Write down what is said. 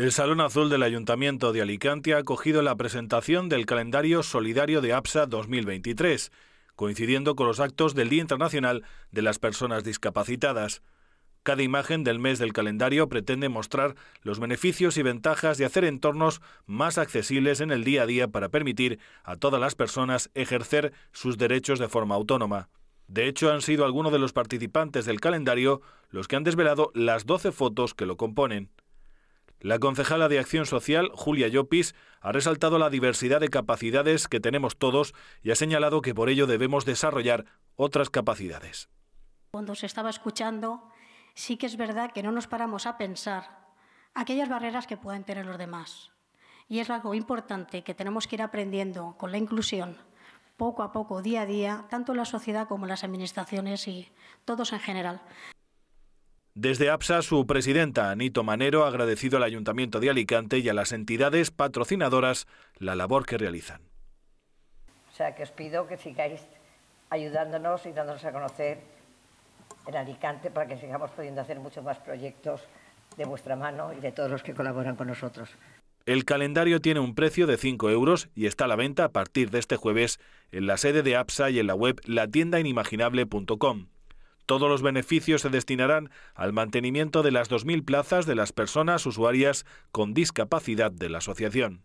El Salón Azul del Ayuntamiento de Alicante ha acogido la presentación del calendario solidario de APSA 2023, coincidiendo con los actos del Día Internacional de las Personas Discapacitadas. Cada imagen del mes del calendario pretende mostrar los beneficios y ventajas de hacer entornos más accesibles en el día a día para permitir a todas las personas ejercer sus derechos de forma autónoma. De hecho, han sido algunos de los participantes del calendario los que han desvelado las 12 fotos que lo componen. La concejala de Acción Social, Julia Llopis, ha resaltado la diversidad de capacidades que tenemos todos y ha señalado que por ello debemos desarrollar otras capacidades. Cuando se estaba escuchando, sí que es verdad que no nos paramos a pensar aquellas barreras que pueden tener los demás. Y es algo importante que tenemos que ir aprendiendo con la inclusión, poco a poco, día a día, tanto la sociedad como las administraciones y todos en general. Desde APSA, su presidenta Anito Manero ha agradecido al Ayuntamiento de Alicante y a las entidades patrocinadoras la labor que realizan. O sea, que os pido que sigáis ayudándonos y dándonos a conocer en Alicante para que sigamos pudiendo hacer muchos más proyectos de vuestra mano y de todos los que colaboran con nosotros. El calendario tiene un precio de 5 euros y está a la venta a partir de este jueves en la sede de APSA y en la web latiendainimaginable.com. Todos los beneficios se destinarán al mantenimiento de las 2.000 plazas de las personas usuarias con discapacidad de la asociación.